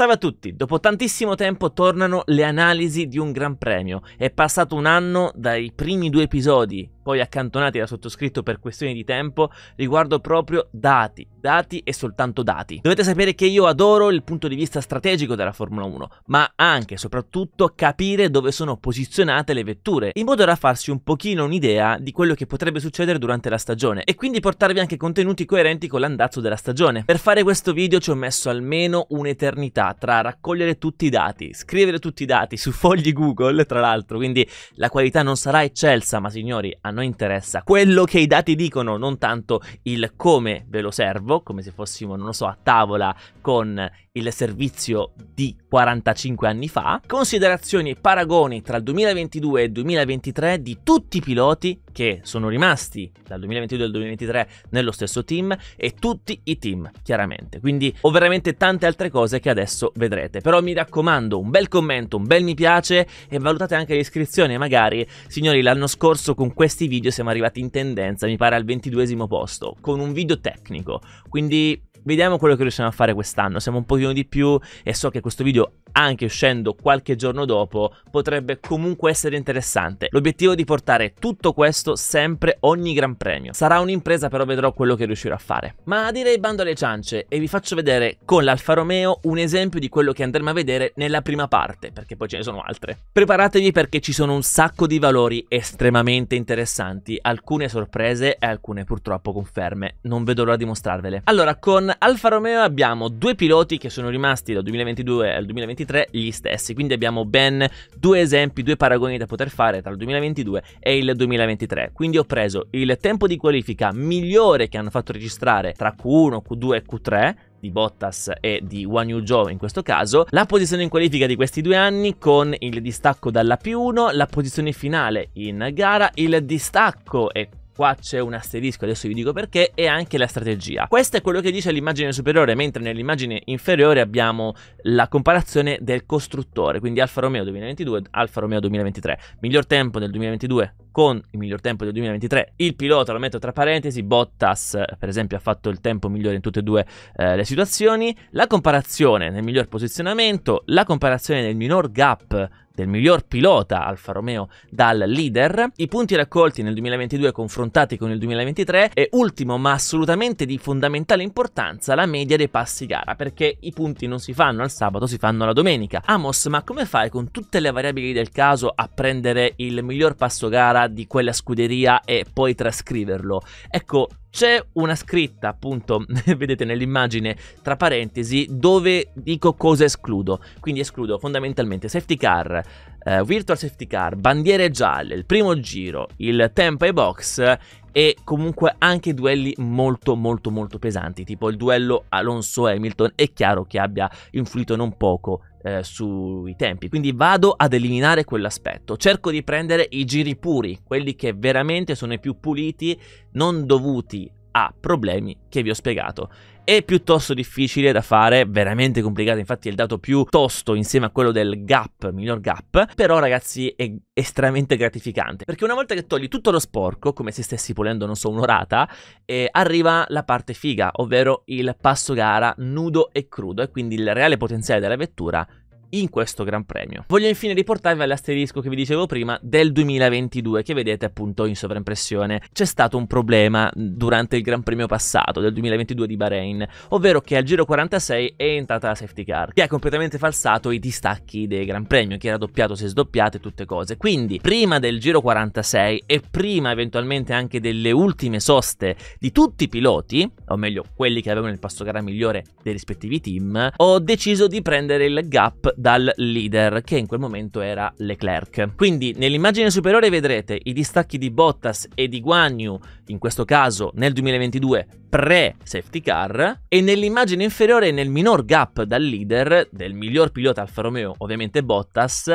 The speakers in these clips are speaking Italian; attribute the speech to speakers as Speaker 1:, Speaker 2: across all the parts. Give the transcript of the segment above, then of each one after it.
Speaker 1: Salve a tutti, dopo tantissimo tempo tornano le analisi di un Gran Premio. È passato un anno dai primi due episodi poi accantonati da sottoscritto per questioni di tempo, riguardo proprio dati, dati e soltanto dati. Dovete sapere che io adoro il punto di vista strategico della Formula 1, ma anche e soprattutto capire dove sono posizionate le vetture, in modo da farsi un pochino un'idea di quello che potrebbe succedere durante la stagione e quindi portarvi anche contenuti coerenti con l'andazzo della stagione. Per fare questo video ci ho messo almeno un'eternità tra raccogliere tutti i dati, scrivere tutti i dati su fogli Google, tra l'altro, quindi la qualità non sarà eccelsa, ma signori, a noi interessa quello che i dati dicono, non tanto il come ve lo servo, come se fossimo, non lo so, a tavola con il servizio di 45 anni fa, considerazioni e paragoni tra il 2022 e il 2023 di tutti i piloti che sono rimasti dal 2022 al 2023 nello stesso team e tutti i team, chiaramente. Quindi ho veramente tante altre cose che adesso vedrete, però mi raccomando un bel commento, un bel mi piace e valutate anche l'iscrizione. magari signori l'anno scorso con questi questi video siamo arrivati in tendenza, mi pare al ventiduesimo posto, con un video tecnico, quindi Vediamo quello che riusciamo a fare quest'anno, siamo un pochino di più e so che questo video, anche uscendo qualche giorno dopo, potrebbe comunque essere interessante. L'obiettivo è di portare tutto questo sempre ogni gran premio. Sarà un'impresa però vedrò quello che riuscirò a fare. Ma direi bando alle ciance e vi faccio vedere con l'Alfa Romeo un esempio di quello che andremo a vedere nella prima parte, perché poi ce ne sono altre. Preparatevi perché ci sono un sacco di valori estremamente interessanti, alcune sorprese e alcune purtroppo conferme. Non vedo l'ora di mostrarvele. Allora, con Alfa Romeo abbiamo due piloti che sono rimasti dal 2022 al 2023 gli stessi, quindi abbiamo ben due esempi, due paragoni da poter fare tra il 2022 e il 2023. Quindi ho preso il tempo di qualifica migliore che hanno fatto registrare tra Q1, Q2 e Q3 di Bottas e di One Yu Zhou in questo caso, la posizione in qualifica di questi due anni con il distacco dalla P1, la posizione finale in gara, il distacco e qua c'è un asterisco, adesso vi dico perché, e anche la strategia. Questo è quello che dice l'immagine superiore, mentre nell'immagine inferiore abbiamo la comparazione del costruttore, quindi Alfa Romeo 2022, Alfa Romeo 2023. Miglior tempo del 2022 con il miglior tempo del 2023. Il pilota, lo metto tra parentesi, Bottas per esempio ha fatto il tempo migliore in tutte e due eh, le situazioni. La comparazione nel miglior posizionamento, la comparazione nel minor gap del miglior pilota Alfa Romeo dal leader, i punti raccolti nel 2022 confrontati con il 2023 e ultimo ma assolutamente di fondamentale importanza la media dei passi gara perché i punti non si fanno al sabato, si fanno la domenica. Amos, ma come fai con tutte le variabili del caso a prendere il miglior passo gara di quella scuderia e poi trascriverlo? Ecco, c'è una scritta, appunto, vedete nell'immagine tra parentesi, dove dico cosa escludo. Quindi escludo fondamentalmente safety car, eh, virtual safety car, bandiere gialle, il primo giro, il tempo e box e comunque anche duelli molto molto molto pesanti, tipo il duello Alonso-Hamilton è chiaro che abbia influito non poco eh, sui tempi. Quindi vado ad eliminare quell'aspetto. Cerco di prendere i giri puri, quelli che veramente sono i più puliti, non dovuti a problemi che vi ho spiegato è piuttosto difficile da fare, veramente complicato, infatti è il dato più tosto insieme a quello del gap, miglior gap, però ragazzi è estremamente gratificante, perché una volta che togli tutto lo sporco, come se stessi pulendo, non so, un'orata, eh, arriva la parte figa, ovvero il passo gara nudo e crudo e quindi il reale potenziale della vettura in questo Gran Premio. Voglio infine riportarvi all'asterisco che vi dicevo prima del 2022 che vedete appunto in sovraimpressione. C'è stato un problema durante il Gran Premio passato del 2022 di Bahrain, ovvero che al giro 46 è entrata la safety car che ha completamente falsato i distacchi del Gran Premio che era doppiato se sdoppiato e tutte cose. Quindi prima del giro 46 e prima eventualmente anche delle ultime soste di tutti i piloti, o meglio quelli che avevano il passo gara migliore dei rispettivi team, ho deciso di prendere il gap dal leader, che in quel momento era Leclerc. Quindi nell'immagine superiore vedrete i distacchi di Bottas e di Guan Yu, in questo caso nel 2022 pre-safety car, e nell'immagine inferiore nel minor gap dal leader, del miglior pilota Alfa Romeo, ovviamente Bottas,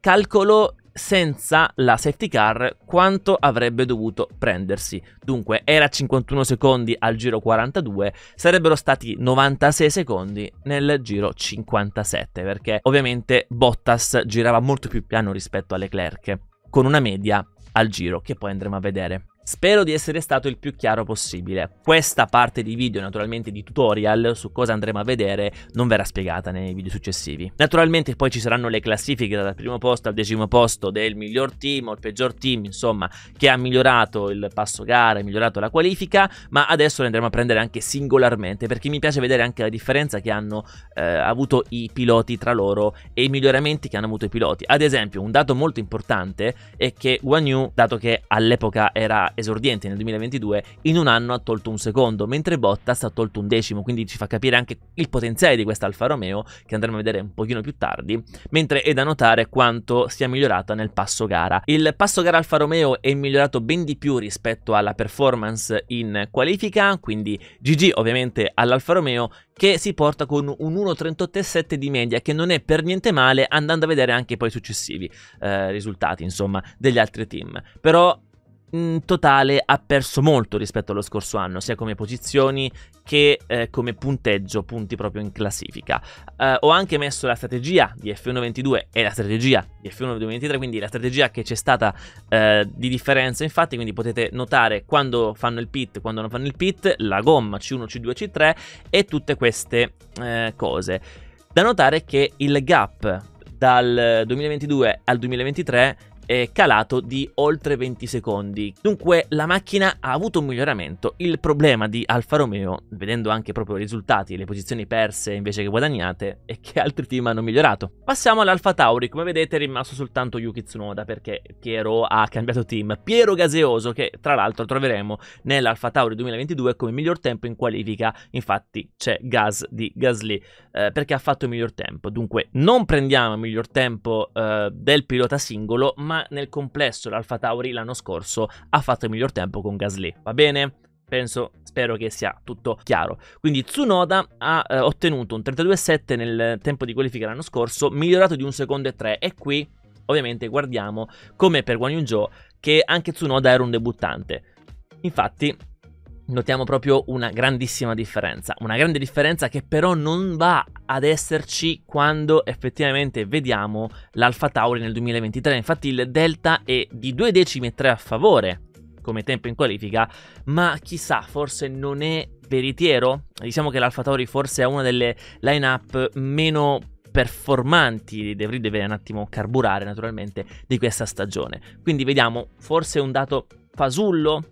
Speaker 1: calcolo senza la safety car quanto avrebbe dovuto prendersi. Dunque era 51 secondi al giro 42, sarebbero stati 96 secondi nel giro 57 perché ovviamente Bottas girava molto più piano rispetto alle Leclerc con una media al giro che poi andremo a vedere. Spero di essere stato il più chiaro possibile. Questa parte di video, naturalmente di tutorial, su cosa andremo a vedere, non verrà spiegata nei video successivi. Naturalmente poi ci saranno le classifiche dal primo posto al decimo posto del miglior team o il peggior team, insomma, che ha migliorato il passo gara, ha migliorato la qualifica, ma adesso le andremo a prendere anche singolarmente, perché mi piace vedere anche la differenza che hanno eh, avuto i piloti tra loro e i miglioramenti che hanno avuto i piloti. Ad esempio, un dato molto importante è che Guan Yu, dato che all'epoca era esordiente nel 2022, in un anno ha tolto un secondo, mentre Bottas ha tolto un decimo, quindi ci fa capire anche il potenziale di questa Alfa Romeo, che andremo a vedere un pochino più tardi, mentre è da notare quanto sia migliorata nel passo gara. Il passo gara Alfa Romeo è migliorato ben di più rispetto alla performance in qualifica, quindi GG ovviamente all'Alfa Romeo, che si porta con un 1.38.7 di media, che non è per niente male, andando a vedere anche poi i successivi eh, risultati, insomma, degli altri team. Però in mm, totale ha perso molto rispetto allo scorso anno, sia come posizioni che eh, come punteggio, punti proprio in classifica. Eh, ho anche messo la strategia di F122 e la strategia di F1 2023, quindi la strategia che c'è stata eh, di differenza, infatti, quindi potete notare quando fanno il pit, quando non fanno il pit, la gomma C1, C2, C3 e tutte queste eh, cose. Da notare che il gap dal 2022 eh, al 2023 è calato di oltre 20 secondi. Dunque la macchina ha avuto un miglioramento. Il problema di Alfa Romeo, vedendo anche proprio i risultati e le posizioni perse invece che guadagnate, è che altri team hanno migliorato. Passiamo all'Alfa Tauri, come vedete è rimasto soltanto Yuki Tsunoda perché Piero ha cambiato team. Piero Gaseoso che tra l'altro troveremo nell'Alfa Tauri 2022 come miglior tempo in qualifica, infatti c'è Gas di Gasly eh, perché ha fatto il miglior tempo. Dunque non prendiamo il miglior tempo eh, del pilota singolo, ma ma nel complesso l'Alfa Tauri l'anno scorso ha fatto il miglior tempo con Gasly, va bene? Penso, spero che sia tutto chiaro. Quindi Tsunoda ha eh, ottenuto un 32,7 nel tempo di qualifica l'anno scorso, migliorato di un secondo e tre, e qui ovviamente guardiamo come per Guan Yu che anche Tsunoda era un debuttante. Infatti notiamo proprio una grandissima differenza, una grande differenza che però non va ad esserci quando effettivamente vediamo l'Alfa Tauri nel 2023, infatti il delta è di 2 decimi e 3 a favore come tempo in qualifica, ma chissà, forse non è veritiero, diciamo che l'Alfa Tauri forse è una delle line-up meno performanti, De deve un attimo carburare naturalmente di questa stagione, quindi vediamo, forse è un dato fasullo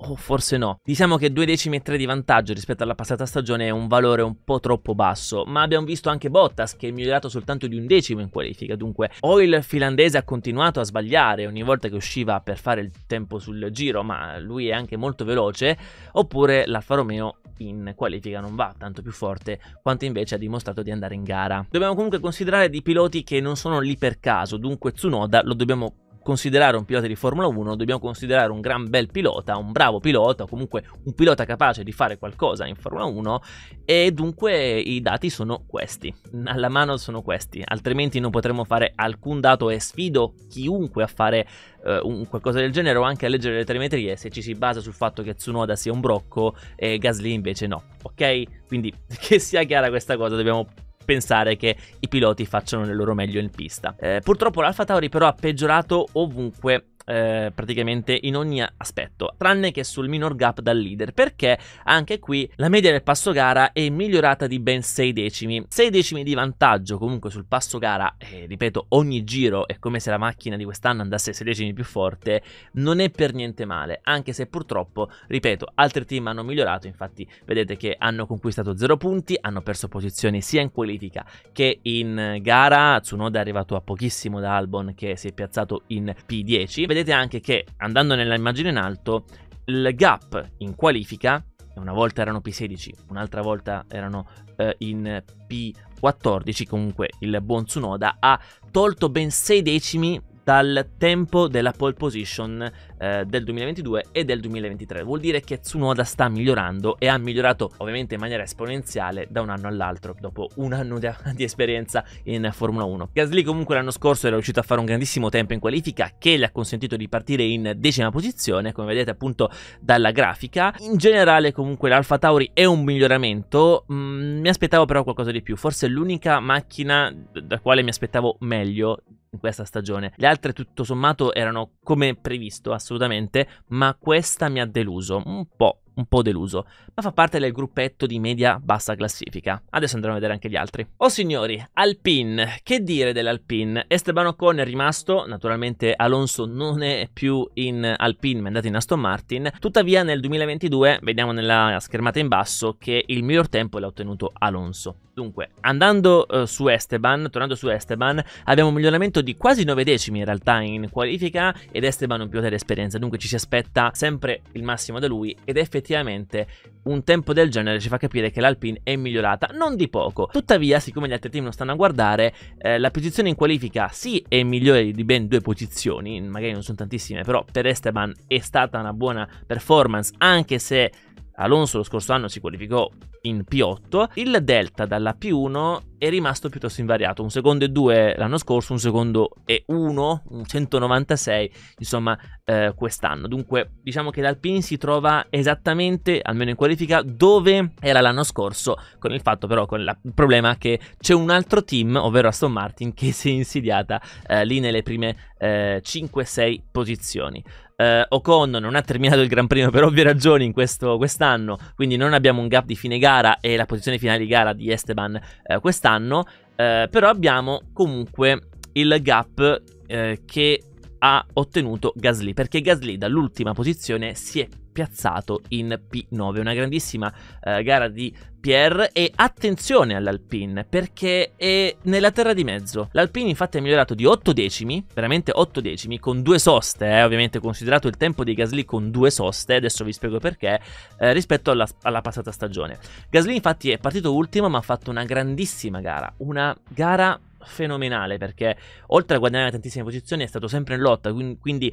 Speaker 1: o oh, forse no. Diciamo che due decimi e tre di vantaggio rispetto alla passata stagione è un valore un po' troppo basso, ma abbiamo visto anche Bottas che è migliorato soltanto di un decimo in qualifica, dunque o il finlandese ha continuato a sbagliare ogni volta che usciva per fare il tempo sul giro, ma lui è anche molto veloce, oppure l'Alfa Romeo in qualifica non va tanto più forte quanto invece ha dimostrato di andare in gara. Dobbiamo comunque considerare dei piloti che non sono lì per caso, dunque Tsunoda lo dobbiamo considerare un pilota di Formula 1 dobbiamo considerare un gran bel pilota, un bravo pilota, o comunque un pilota capace di fare qualcosa in Formula 1 e dunque i dati sono questi, alla mano sono questi, altrimenti non potremo fare alcun dato e sfido chiunque a fare eh, un, qualcosa del genere o anche a leggere le telemetrie se ci si basa sul fatto che Tsunoda sia un brocco e Gasly invece no, ok? Quindi che sia chiara questa cosa, dobbiamo pensare che i piloti facciano il loro meglio in pista. Eh, purtroppo l'Alfa Tauri però ha peggiorato ovunque eh, praticamente in ogni aspetto, tranne che sul minor gap dal leader, perché anche qui la media del passo gara è migliorata di ben 6 decimi. 6 decimi di vantaggio comunque sul passo gara, eh, ripeto, ogni giro è come se la macchina di quest'anno andasse 6 decimi più forte, non è per niente male, anche se purtroppo, ripeto, altri team hanno migliorato, infatti vedete che hanno conquistato 0 punti, hanno perso posizioni sia in qualifica che in gara, Tsunoda è arrivato a pochissimo da Albon che si è piazzato in P10, vedete vedete anche che andando nella immagine in alto, il gap in qualifica, una volta erano P16, un'altra volta erano eh, in P14, comunque il buon Tsunoda ha tolto ben 6 decimi dal tempo della pole position eh, del 2022 e del 2023. Vuol dire che Tsunoda sta migliorando e ha migliorato ovviamente in maniera esponenziale da un anno all'altro, dopo un anno di, di esperienza in Formula 1. Gasly comunque l'anno scorso era riuscito a fare un grandissimo tempo in qualifica che gli ha consentito di partire in decima posizione, come vedete appunto dalla grafica. In generale comunque l'Alfa Tauri è un miglioramento, mh, mm, mi aspettavo però qualcosa di più, forse l'unica macchina da quale mi aspettavo meglio in questa stagione. Le altre tutto sommato erano come previsto assolutamente, ma questa mi ha deluso un po' un po' deluso, ma fa parte del gruppetto di media bassa classifica. Adesso andremo a vedere anche gli altri. Oh signori, Alpine, che dire dell'Alpine? Esteban Ocon è rimasto, naturalmente Alonso non è più in Alpine, ma è andato in Aston Martin, tuttavia nel 2022 vediamo nella schermata in basso che il miglior tempo l'ha ottenuto Alonso. Dunque, andando eh, su Esteban, tornando su Esteban, abbiamo un miglioramento di quasi 9 decimi in realtà in qualifica ed Esteban è un pilota di esperienza, dunque ci si aspetta sempre il massimo da lui ed effettivamente effettivamente un tempo del genere ci fa capire che l'Alpine è migliorata, non di poco. Tuttavia, siccome gli altri team non stanno a guardare, eh, la posizione in qualifica sì è migliore di ben due posizioni, magari non sono tantissime, però per Esteban è stata una buona performance, anche se Alonso lo scorso anno si qualificò in P8, il delta dalla P1 è rimasto piuttosto invariato, un secondo e due l'anno scorso, un secondo e uno, un 196 insomma eh, quest'anno. Dunque diciamo che l'Alpine si trova esattamente, almeno in qualifica, dove era l'anno scorso, con il fatto però, con il problema che c'è un altro team, ovvero Aston Martin, che si è insidiata eh, lì nelle prime eh, 5-6 posizioni. Eh, Ocon non ha terminato il Gran Premio per ovvie ragioni in questo, quest'anno, quindi non abbiamo un gap di fine gara e la posizione finale di gara di Esteban eh, quest'anno, eh, però abbiamo comunque il gap eh, che ha ottenuto Gasly, perché Gasly dall'ultima posizione si è piazzato in P9, una grandissima eh, gara di Pierre e attenzione all'Alpine perché è nella terra di mezzo. L'Alpine infatti è migliorato di 8 decimi, veramente 8 decimi, con due soste, eh, ovviamente considerato il tempo di Gasly con due soste, adesso vi spiego perché, eh, rispetto alla, alla passata stagione. Gasly infatti è partito ultimo ma ha fatto una grandissima gara, una gara fenomenale perché oltre a guadagnare tantissime posizioni è stato sempre in lotta, quindi, quindi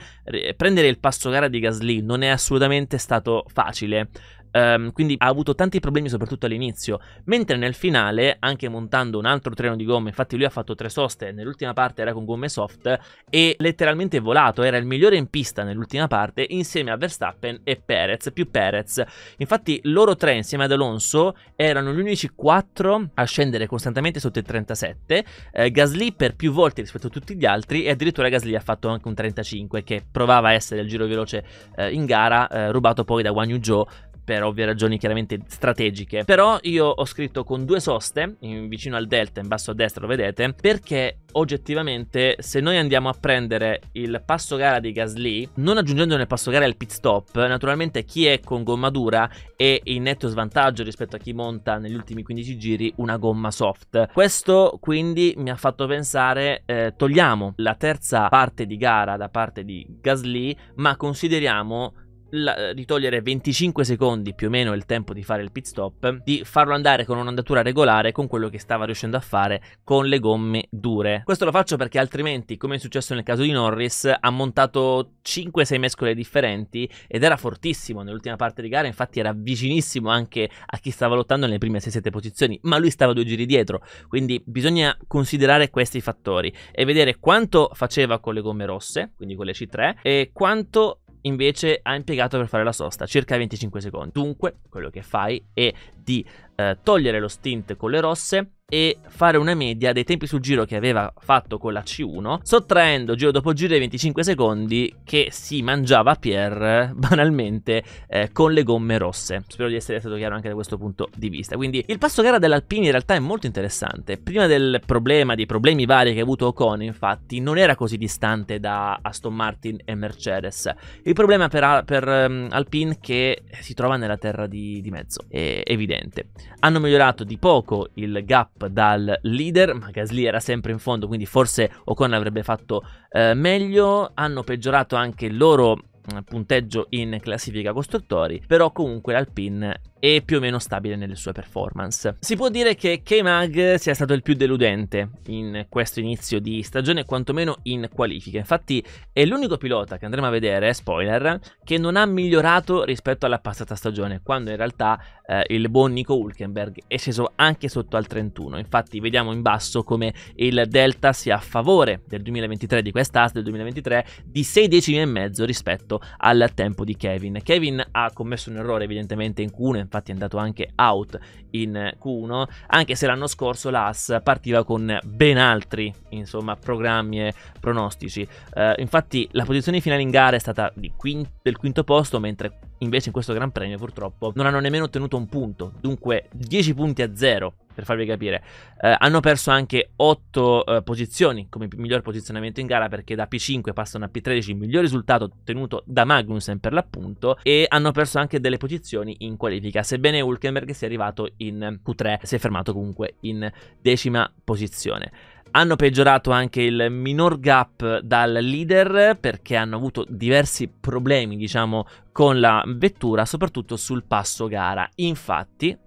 Speaker 1: prendere il passo gara di Gasly non è assolutamente stato facile. Um, quindi ha avuto tanti problemi soprattutto all'inizio, mentre nel finale, anche montando un altro treno di gomme, infatti lui ha fatto tre soste, nell'ultima parte era con gomme soft e letteralmente volato, era il migliore in pista nell'ultima parte insieme a Verstappen e Perez, più Perez. Infatti loro tre insieme ad Alonso erano gli unici quattro a scendere costantemente sotto il 37, eh, Gasly per più volte rispetto a tutti gli altri e addirittura Gasly ha fatto anche un 35 che provava a essere il giro veloce eh, in gara, eh, rubato poi da Wang Yu Zhou per ovvie ragioni chiaramente strategiche. Però io ho scritto con due soste, in, vicino al delta, in basso a destra lo vedete, perché oggettivamente se noi andiamo a prendere il passo gara di Gasly, non aggiungendo nel passo gara il pit stop, naturalmente chi è con gomma dura è in netto svantaggio rispetto a chi monta negli ultimi 15 giri una gomma soft. Questo quindi mi ha fatto pensare, eh, togliamo la terza parte di gara da parte di Gasly, ma consideriamo la, eh, di togliere 25 secondi più o meno il tempo di fare il pit stop, di farlo andare con un'andatura regolare con quello che stava riuscendo a fare con le gomme dure. Questo lo faccio perché altrimenti, come è successo nel caso di Norris, ha montato 5-6 mescole differenti ed era fortissimo nell'ultima parte di gara, infatti era vicinissimo anche a chi stava lottando nelle prime 6-7 posizioni, ma lui stava due giri dietro, quindi bisogna considerare questi fattori e vedere quanto faceva con le gomme rosse, quindi con le C3, e quanto invece ha impiegato per fare la sosta, circa 25 secondi. Dunque, quello che fai è di eh, togliere lo stint con le rosse e fare una media dei tempi sul giro che aveva fatto con la C1, sottraendo giro dopo giro i 25 secondi che si mangiava Pierre banalmente eh, con le gomme rosse. Spero di essere stato chiaro anche da questo punto di vista. Quindi il passo gara dell'Alpini in realtà è molto interessante. Prima del problema, dei problemi vari che ha avuto Ocon, infatti, non era così distante da Aston Martin e Mercedes. Il problema per, per um, Alpine che si trova nella terra di, di mezzo, è evidente. Hanno migliorato di poco il gap dal leader, ma Gasly era sempre in fondo, quindi forse Ocon avrebbe fatto eh, meglio. Hanno peggiorato anche il loro mm, punteggio in classifica costruttori, però comunque l'Alpine e più o meno stabile nelle sue performance. Si può dire che K-Mag sia stato il più deludente in questo inizio di stagione, quantomeno in qualifica. Infatti è l'unico pilota che andremo a vedere, spoiler, che non ha migliorato rispetto alla passata stagione, quando in realtà eh, il buon Nico Hulkenberg è sceso anche sotto al 31. Infatti vediamo in basso come il delta sia a favore del 2023 di quest'AS del 2023 di 6 decimi e mezzo rispetto al tempo di Kevin. Kevin ha commesso un errore evidentemente in Q1, infatti è andato anche out in Q1, anche se l'anno scorso l'AS partiva con ben altri insomma, programmi e pronostici. Eh, infatti la posizione finale in gara è stata quinto, del quinto posto, mentre invece in questo Gran Premio purtroppo non hanno nemmeno ottenuto un punto, dunque 10 punti a 0 per farvi capire. Eh, hanno perso anche 8 eh, posizioni come miglior posizionamento in gara perché da P5 passano a P13, miglior risultato ottenuto da Magnussen per l'appunto, e hanno perso anche delle posizioni in qualifica, sebbene Hulkenberg sia arrivato in Q3, si è fermato comunque in decima posizione. Hanno peggiorato anche il minor gap dal leader perché hanno avuto diversi problemi, diciamo, con la vettura, soprattutto sul passo gara. Infatti,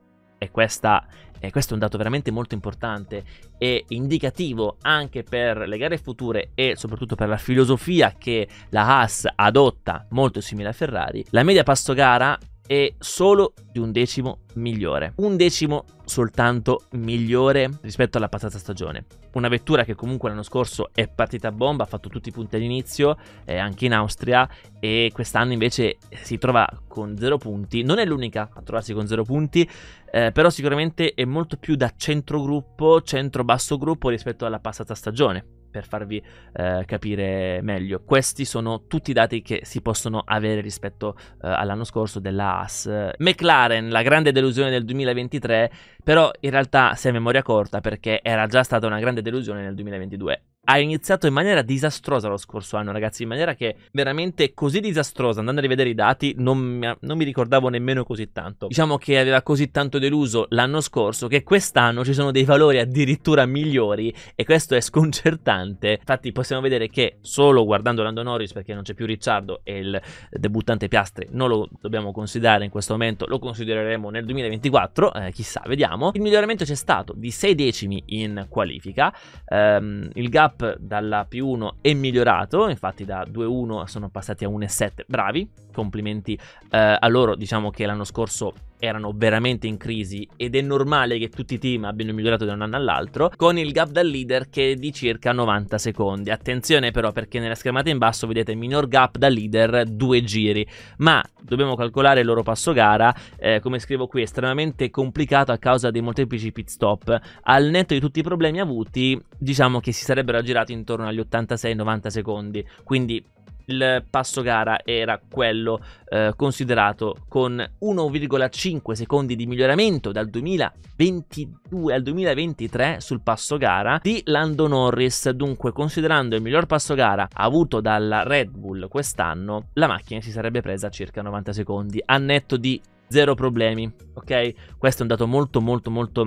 Speaker 1: e questa è e questo è un dato veramente molto importante e indicativo anche per le gare future e soprattutto per la filosofia che la Haas adotta molto simile a Ferrari, la media passo gara e solo di un decimo migliore. Un decimo soltanto migliore rispetto alla passata stagione. Una vettura che comunque l'anno scorso è partita a bomba, ha fatto tutti i punti all'inizio, eh, anche in Austria, e quest'anno invece si trova con zero punti. Non è l'unica a trovarsi con zero punti, eh, però sicuramente è molto più da centro gruppo, centro-basso gruppo rispetto alla passata stagione per farvi eh, capire meglio. Questi sono tutti i dati che si possono avere rispetto eh, all'anno scorso della AS. McLaren, la grande delusione del 2023, però in realtà si è memoria corta perché era già stata una grande delusione nel 2022 ha iniziato in maniera disastrosa lo scorso anno, ragazzi, in maniera che veramente così disastrosa, andando a rivedere i dati, non mi, non mi ricordavo nemmeno così tanto. Diciamo che aveva così tanto deluso l'anno scorso che quest'anno ci sono dei valori addirittura migliori e questo è sconcertante. Infatti possiamo vedere che solo guardando Lando Norris, perché non c'è più Ricciardo e il debuttante Piastri, non lo dobbiamo considerare in questo momento, lo considereremo nel 2024, eh, chissà, vediamo. Il miglioramento c'è stato di 6 decimi in qualifica, ehm, il gap up dalla P1 è migliorato, infatti da 2-1 sono passati a 1.7, bravi, complimenti eh, a loro, diciamo che l'anno scorso erano veramente in crisi ed è normale che tutti i team abbiano migliorato da un anno all'altro, con il gap dal leader che è di circa 90 secondi. Attenzione però perché nella schermata in basso vedete minor gap da leader due giri, ma dobbiamo calcolare il loro passo gara, eh, come scrivo qui, estremamente complicato a causa dei molteplici pit stop. Al netto di tutti i problemi avuti, diciamo che si sarebbero era girato intorno agli 86-90 secondi, quindi il passo gara era quello eh, considerato con 1,5 secondi di miglioramento dal 2022 al 2023 sul passo gara di Lando Norris. Dunque, considerando il miglior passo gara avuto dalla Red Bull quest'anno, la macchina si sarebbe presa circa 90 secondi, a netto di zero problemi, ok? Questo è un dato molto molto molto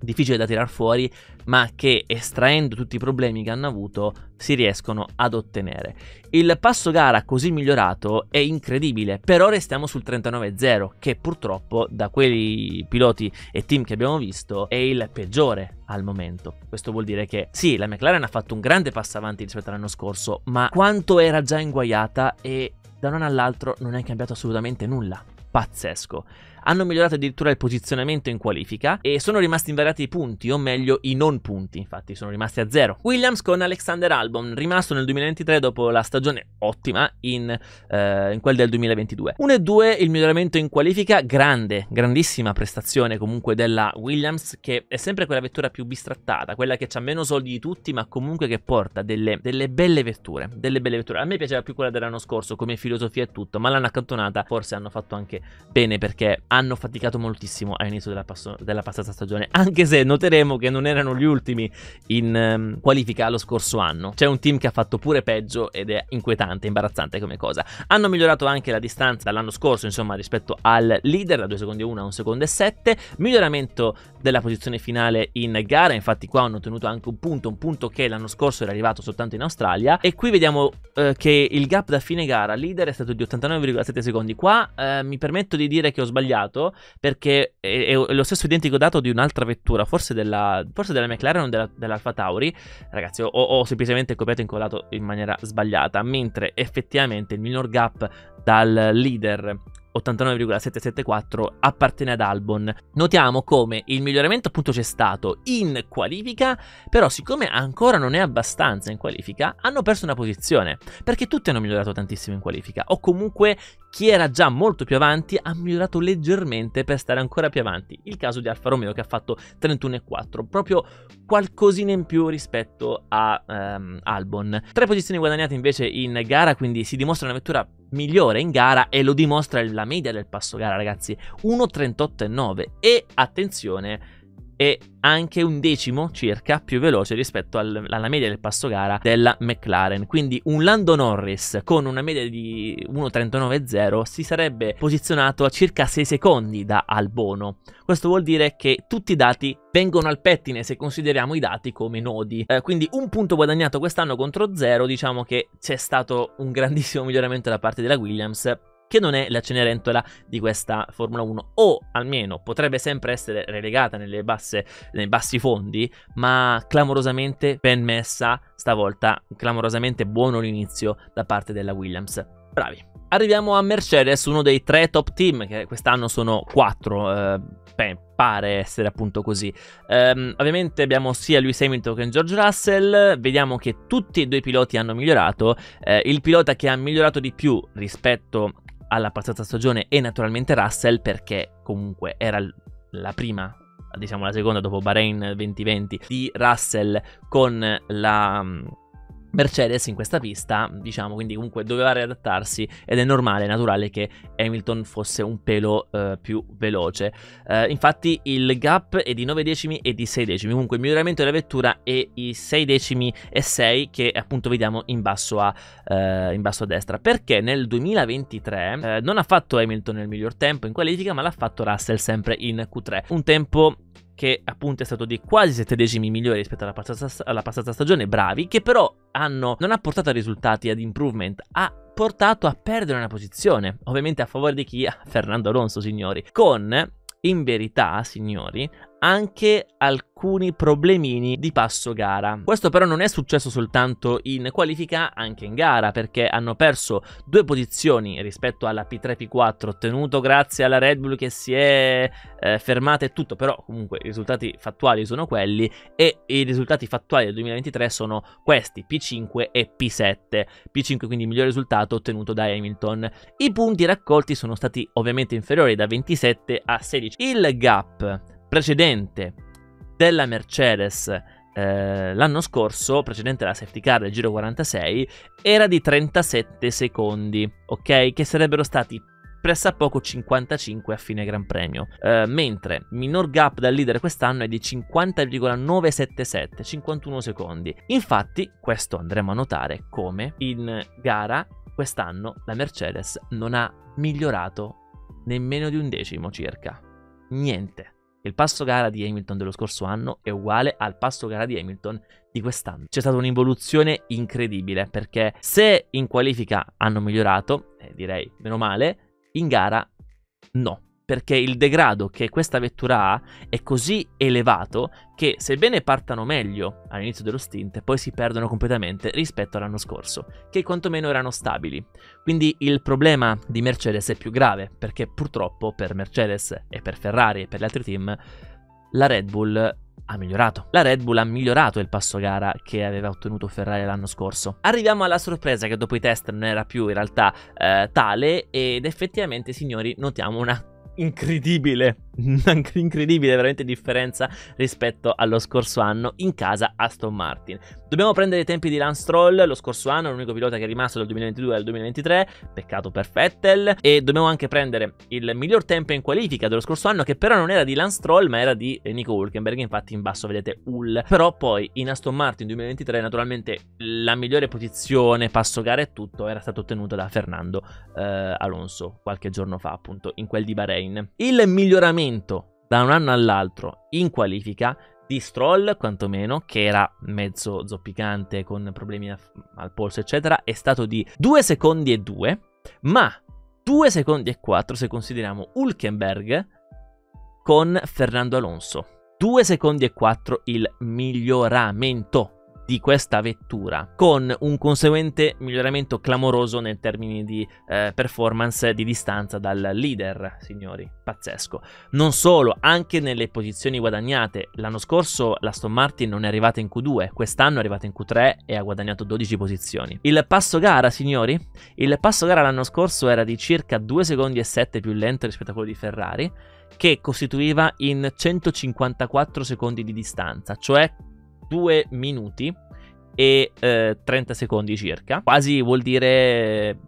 Speaker 1: difficile da tirar fuori, ma che estraendo tutti i problemi che hanno avuto si riescono ad ottenere. Il passo gara così migliorato è incredibile, però restiamo sul 39-0, che purtroppo da quei piloti e team che abbiamo visto è il peggiore al momento. Questo vuol dire che sì, la McLaren ha fatto un grande passo avanti rispetto all'anno scorso, ma quanto era già inguaiata e da un anno all'altro non è cambiato assolutamente nulla. Pazzesco hanno migliorato addirittura il posizionamento in qualifica e sono rimasti invariati i punti, o meglio i non punti, infatti sono rimasti a zero. Williams con Alexander Albon, rimasto nel 2023 dopo la stagione ottima in, eh, in quel del 2022. 1 e 2 il miglioramento in qualifica, grande, grandissima prestazione comunque della Williams che è sempre quella vettura più bistrattata, quella che ha meno soldi di tutti ma comunque che porta delle, delle belle vetture, delle belle vetture. A me piaceva più quella dell'anno scorso come filosofia e tutto, ma l'hanno accantonata, forse hanno fatto anche bene perché hanno faticato moltissimo all'inizio della, passo- della, passata stagione, anche se noteremo che non erano gli ultimi in um, qualifica lo scorso anno. C'è un team che ha fatto pure peggio ed è inquietante, imbarazzante come cosa. Hanno migliorato anche la distanza dall'anno scorso, insomma, rispetto al leader, da 2 secondi e 1 a 1 secondo e 7. Miglioramento della posizione finale in gara, infatti qua hanno ottenuto anche un punto, un punto che l'anno scorso era arrivato soltanto in Australia. E qui vediamo eh, che il gap da fine gara leader è stato di 89,7 secondi. Qua eh, mi permetto di dire che ho sbagliato dato perché è, è lo stesso identico dato di un'altra vettura, forse della, forse della McLaren o della, dell'Alfa Tauri. Ragazzi, ho, ho semplicemente copiato e incollato in maniera sbagliata, mentre effettivamente il minor gap dal leader 89,774 appartiene ad Albon. Notiamo come il miglioramento appunto c'è stato in qualifica, però siccome ancora non è abbastanza in qualifica, hanno perso una posizione, perché tutti hanno migliorato tantissimo in qualifica, o comunque chi era già molto più avanti ha migliorato leggermente per stare ancora più avanti. Il caso di Alfa Romeo che ha fatto 31,4, proprio qualcosina in più rispetto a ehm, Albon. Tre posizioni guadagnate invece in gara, quindi si dimostra una vettura migliore in gara e lo dimostra la media del passo gara, ragazzi. 1.38,9 e attenzione e anche un decimo circa più veloce rispetto al, alla media del passo gara della McLaren. Quindi un Lando Norris con una media di 1.39.0 si sarebbe posizionato a circa 6 secondi da Albono. Questo vuol dire che tutti i dati vengono al pettine se consideriamo i dati come nodi. Eh, quindi un punto guadagnato quest'anno contro zero, diciamo che c'è stato un grandissimo miglioramento da parte della Williams che non è la Cenerentola di questa Formula 1, o almeno potrebbe sempre essere relegata basse, nei bassi fondi, ma clamorosamente ben messa stavolta, clamorosamente buono l'inizio da parte della Williams. Bravi. Arriviamo a Mercedes, uno dei tre top team, che quest'anno sono quattro, eh, beh, pare essere appunto così. Um, ovviamente abbiamo sia Lewis Hamilton che George Russell, vediamo che tutti e due i piloti hanno migliorato, eh, il pilota che ha migliorato di più rispetto alla passata stagione e naturalmente Russell perché comunque era la prima diciamo la seconda dopo Bahrain 2020 di Russell con la Mercedes in questa pista, diciamo, quindi comunque doveva riadattarsi ed è normale, naturale che Hamilton fosse un pelo eh, più veloce. Eh, infatti il gap è di 9 decimi e di 6 decimi, comunque il miglioramento della vettura è i 6 decimi e 6 che appunto vediamo in basso a, eh, in basso a destra, perché nel 2023 eh, non ha fatto Hamilton il miglior tempo in qualifica, ma l'ha fatto Russell sempre in Q3, un tempo che appunto è stato di quasi 7 decimi migliore rispetto alla passata, alla passata stagione, bravi, che però hanno, non ha portato a risultati ad improvement, ha portato a perdere una posizione, ovviamente a favore di chi? Fernando Alonso, signori, con in verità, signori, anche alcuni problemini di passo gara. Questo però non è successo soltanto in qualifica, anche in gara, perché hanno perso due posizioni rispetto alla P3 P4 ottenuto grazie alla Red Bull che si è eh, fermata e tutto, però comunque i risultati fattuali sono quelli e i risultati fattuali del 2023 sono questi, P5 e P7. P5 quindi il miglior risultato ottenuto da Hamilton. I punti raccolti sono stati ovviamente inferiori da 27 a 16. Il gap precedente della Mercedes eh, l'anno scorso, precedente alla safety car del giro 46, era di 37 secondi, ok? Che sarebbero stati pressappoco 55 a fine Gran Premio, eh, mentre minor gap dal leader quest'anno è di 50,977, 51 secondi. Infatti, questo andremo a notare come in gara quest'anno la Mercedes non ha migliorato nemmeno di un decimo circa. Niente. Il passo gara di Hamilton dello scorso anno è uguale al passo gara di Hamilton di quest'anno. C'è stata un'involuzione incredibile perché se in qualifica hanno migliorato, eh, direi meno male, in gara no perché il degrado che questa vettura ha è così elevato che sebbene partano meglio all'inizio dello stint, poi si perdono completamente rispetto all'anno scorso, che quantomeno erano stabili. Quindi il problema di Mercedes è più grave, perché purtroppo per Mercedes e per Ferrari e per gli altri team la Red Bull ha migliorato. La Red Bull ha migliorato il passo gara che aveva ottenuto Ferrari l'anno scorso. Arriviamo alla sorpresa che dopo i test non era più in realtà eh, tale ed effettivamente signori notiamo una incredibile, incredibile veramente differenza rispetto allo scorso anno in casa Aston Martin. Dobbiamo prendere i tempi di Lance Stroll, lo scorso anno l'unico pilota che è rimasto dal 2022 al 2023, peccato per Vettel, e dobbiamo anche prendere il miglior tempo in qualifica dello scorso anno che però non era di Lance Stroll ma era di Nico Hulkenberg, infatti in basso vedete Hull, però poi in Aston Martin 2023 naturalmente la migliore posizione, passo gara e tutto era stata ottenuta da Fernando eh, Alonso qualche giorno fa appunto in quel di Bahrain. Bahrain. Il miglioramento da un anno all'altro in qualifica di Stroll, quantomeno, che era mezzo zoppicante con problemi al polso, eccetera, è stato di 2 secondi e 2, ma 2 secondi e 4 se consideriamo Hulkenberg con Fernando Alonso. 2 secondi e 4 il miglioramento di questa vettura, con un conseguente miglioramento clamoroso nel termini di eh, performance di distanza dal leader, signori, pazzesco. Non solo, anche nelle posizioni guadagnate. L'anno scorso l'Aston Martin non è arrivata in Q2, quest'anno è arrivata in Q3 e ha guadagnato 12 posizioni. Il passo gara, signori? Il passo gara l'anno scorso era di circa 2 secondi e 7 più lento rispetto a quello di Ferrari, che costituiva in 154 secondi di distanza, cioè 2 minuti e eh, 30 secondi circa, quasi vuol dire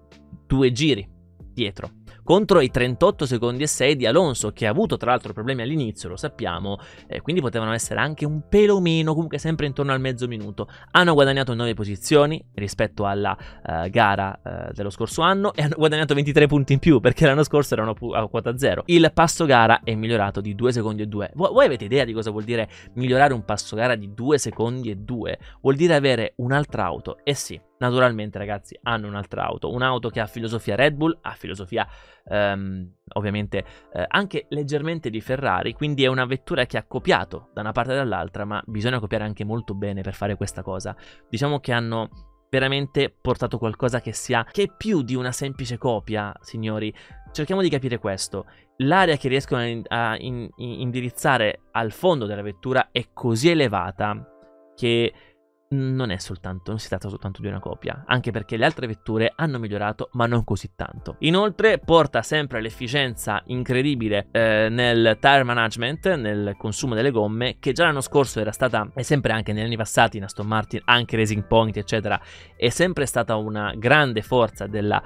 Speaker 1: due giri dietro contro i 38 secondi e 6 di Alonso, che ha avuto tra l'altro problemi all'inizio, lo sappiamo, eh, quindi potevano essere anche un pelo meno, comunque sempre intorno al mezzo minuto. Hanno guadagnato 9 posizioni rispetto alla eh, gara eh, dello scorso anno e hanno guadagnato 23 punti in più perché l'anno scorso erano a quota 0. Il passo gara è migliorato di 2 secondi e 2. Voi, voi avete idea di cosa vuol dire migliorare un passo gara di 2 secondi e 2? Vuol dire avere un'altra auto. Eh sì, Naturalmente, ragazzi, hanno un'altra auto, un'auto che ha filosofia Red Bull, ha filosofia ehm, ovviamente eh, anche leggermente di Ferrari, quindi è una vettura che ha copiato da una parte e dall'altra, ma bisogna copiare anche molto bene per fare questa cosa. Diciamo che hanno veramente portato qualcosa che sia che è più di una semplice copia, signori. Cerchiamo di capire questo. L'area che riescono a indirizzare al fondo della vettura è così elevata che non, è soltanto, non si tratta soltanto di una copia, anche perché le altre vetture hanno migliorato, ma non così tanto. Inoltre porta sempre l'efficienza incredibile eh, nel tire management, nel consumo delle gomme, che già l'anno scorso era stata, e sempre anche negli anni passati in Aston Martin, anche Racing Point, eccetera, è sempre stata una grande forza della